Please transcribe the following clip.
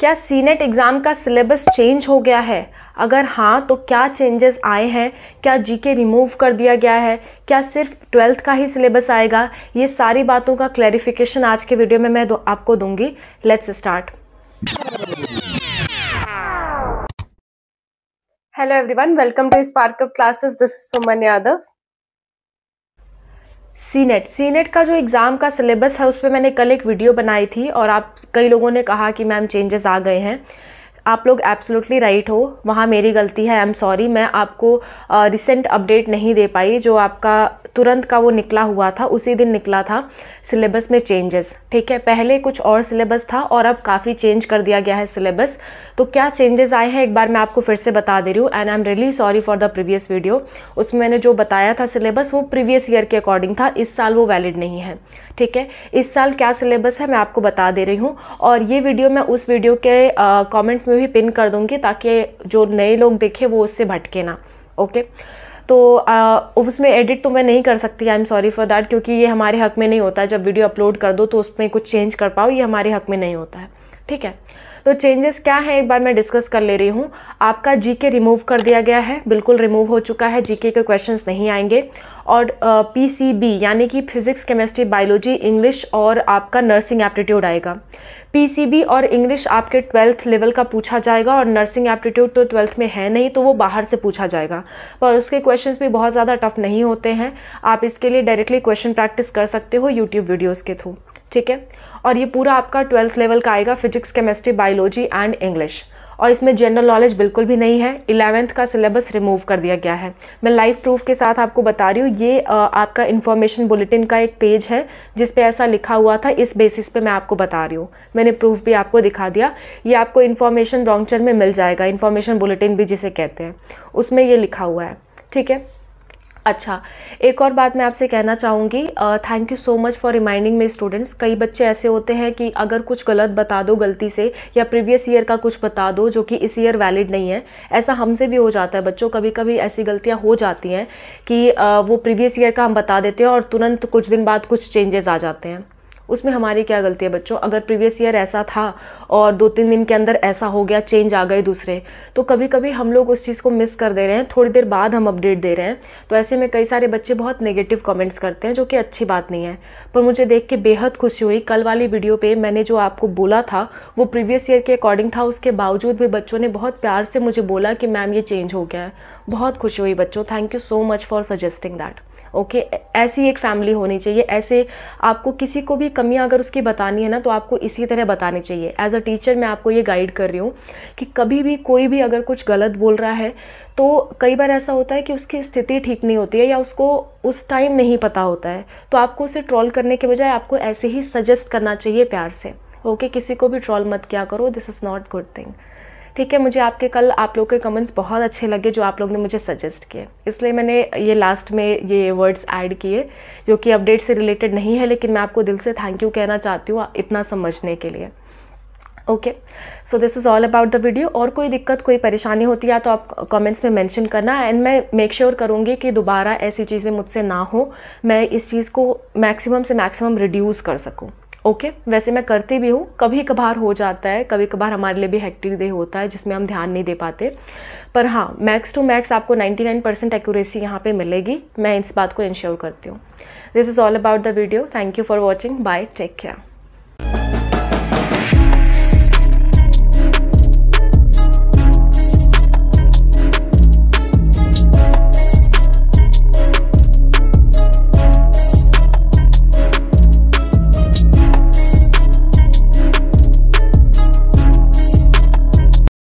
क्या CNET exam का syllabus change हो गया है अगर हाँ तो क्या चेंजेस आए हैं क्या जीके रिमूव कर दिया गया है क्या सिर्फ ट्वेल्थ का ही सिलेबस आएगा ये सारी बातों का क्लैरिफिकेशन आज के वीडियो में मैं दो, आपको दूंगी let's start hello everyone welcome to Spark classes this is Suman Yadav C NET C NET का जो एग्ज़ाम का सिलेबस है उस पर मैंने कल एक वीडियो बनाई थी और आप कई लोगों ने कहा कि मैम चेंजेस आ गए हैं आप लोग एब्सोलूटली राइट हो वहाँ मेरी गलती है आई एम सॉरी मैं आपको रिसेंट अपडेट नहीं दे पाई जो आपका तुरंत का वो निकला हुआ था उसी दिन निकला था सिलेबस में चेंजेस ठीक है पहले कुछ और सिलेबस था और अब काफ़ी चेंज कर दिया गया है सिलेबस तो क्या चेंजेस आए हैं एक बार मैं आपको फिर से बता दे रही हूँ and I am really sorry for the previous video उसमें मैंने जो बताया था सिलेबस वो प्रीवियस ईयर के अकॉर्डिंग था इस साल वो वैलिड नहीं है ठीक है इस साल क्या सिलेबस है मैं आपको बता दे रही हूँ और ये वीडियो मैं उस वीडियो के कॉमेंट में भी पिन कर दूँगी ताकि जो नए लोग देखें वो उससे भटके ना ओके okay? तो आ, उसमें एडिट तो मैं नहीं कर सकती I am sorry for that क्योंकि ये हमारे हक में नहीं होता जब वीडियो अपलोड कर दो तो उसमें कुछ चेंज कर पाओ ये हमारे हक में नहीं होता है ठीक है तो चेंजेस क्या है एक बार मैं डिस्कस कर ले रही हूँ आपका जी के रिमूव कर दिया गया है बिल्कुल रिमूव हो चुका है जी के क्वेश्चन नहीं आएंगे और पी सी बी यानी कि फिजिक्स केमिस्ट्री बायोलॉजी इंग्लिश और आपका नर्सिंग एप्टीट्यूड आएगा पी सी बी और इंग्लिश आपके ट्वेल्थ लेवल का पूछा जाएगा और नर्सिंग एप्टीट्यूड तो ट्वेल्थ में है नहीं तो वो बाहर से पूछा जाएगा पर उसके क्वेश्चंस भी बहुत ज़्यादा टफ नहीं होते हैं आप इसके लिए डायरेक्टली क्वेश्चन प्रैक्टिस कर सकते हो यूट्यूब वीडियोज़ के थ्रू ठीक है और ये पूरा आपका ट्वेल्थ लेवल का आएगा physics chemistry biology and English और इसमें जनरल नॉलेज बिल्कुल भी नहीं है इलेवेंथ का सिलेबस रिमूव कर दिया गया है मैं लाइव प्रूफ के साथ आपको बता रही हूँ ये आपका इन्फॉर्मेशन बुलेटिन का एक पेज है जिस पे ऐसा लिखा हुआ था इस बेसिस पे मैं आपको बता रही हूँ मैंने प्रूफ भी आपको दिखा दिया ये आपको इन्फॉर्मेशन रॉन्गचर में मिल जाएगा इन्फॉर्मेशन बुलेटिन भी जिसे कहते हैं उसमें ये लिखा हुआ है ठीक है अच्छा एक और बात मैं आपसे कहना चाहूँगी thank you so much for reminding me students कई बच्चे ऐसे होते हैं कि अगर कुछ गलत बता दो गलती से या प्रीवियस ईयर का कुछ बता दो जो कि इस ईयर वैलिड नहीं है ऐसा हमसे भी हो जाता है बच्चों कभी कभी ऐसी गलतियाँ हो जाती हैं कि आ, वो प्रीवियस ईयर का हम बता देते हैं और तुरंत कुछ दिन बाद कुछ चेंजेस आ जाते हैं उसमें हमारी क्या गलती है बच्चों अगर प्रीवियस ईयर ऐसा था और दो तीन दिन के अंदर ऐसा हो गया चेंज आ गए दूसरे तो कभी कभी हम लोग उस चीज़ को मिस कर दे रहे हैं थोड़ी देर बाद हम अपडेट दे रहे हैं तो ऐसे में कई सारे बच्चे बहुत नेगेटिव कमेंट्स करते हैं जो कि अच्छी बात नहीं है पर मुझे देख के बेहद खुशी हुई कल वाली वीडियो पर मैंने जो आपको बोला था वो प्रीवियस ईयर के अकॉर्डिंग था उसके बावजूद भी बच्चों ने बहुत प्यार से मुझे बोला कि मैम ये चेंज हो गया है बहुत खुशी हुई बच्चों thank you so much for suggesting that okay ऐसी एक फैमिली होनी चाहिए ऐसे आपको किसी को भी कमियाँ अगर उसकी बतानी है ना तो आपको इसी तरह बतानी चाहिए एज अ टीचर मैं आपको ये गाइड कर रही हूँ कि कभी भी कोई भी अगर कुछ गलत बोल रहा है तो कई बार ऐसा होता है कि उसकी स्थिति ठीक नहीं होती है या उसको उस टाइम नहीं पता होता है तो आपको उसे ट्रॉल करने के बजाय आपको ऐसे ही सजेस्ट करना चाहिए प्यार से ओके okay, किसी को भी ट्रॉल मत किया करो this is not good thing ठीक है मुझे आपके कल आप लोग के कमेंट्स बहुत अच्छे लगे जो आप लोग ने मुझे सजेस्ट किए इसलिए मैंने ये लास्ट में ये वर्ड्स ऐड किए जो कि अपडेट से रिलेटेड नहीं है लेकिन मैं आपको दिल से थैंक यू कहना चाहती हूँ इतना समझने के लिए okay so this is all about the video और कोई दिक्कत कोई परेशानी होती है तो आप कमेंट्स में मेंशन करना एंड मैं मेक श्योर sure करूँगी कि दोबारा ऐसी चीज़ें मुझसे ना हो मैं इस चीज़ को मैक्सिमम से मैक्सिमम रिड्यूस कर सकूँ ओके okay, वैसे मैं करती भी हूँ कभी कभार हो जाता है कभी कभार हमारे लिए भी हैक्टिक डे होता है जिसमें हम ध्यान नहीं दे पाते पर हाँ मैक्स टू मैक्स आपको 99% परसेंट एक्यूरेसी यहाँ पर मिलेगी मैं इस बात को इंश्योर करती हूँ this is all about the video thank you for watching bye take care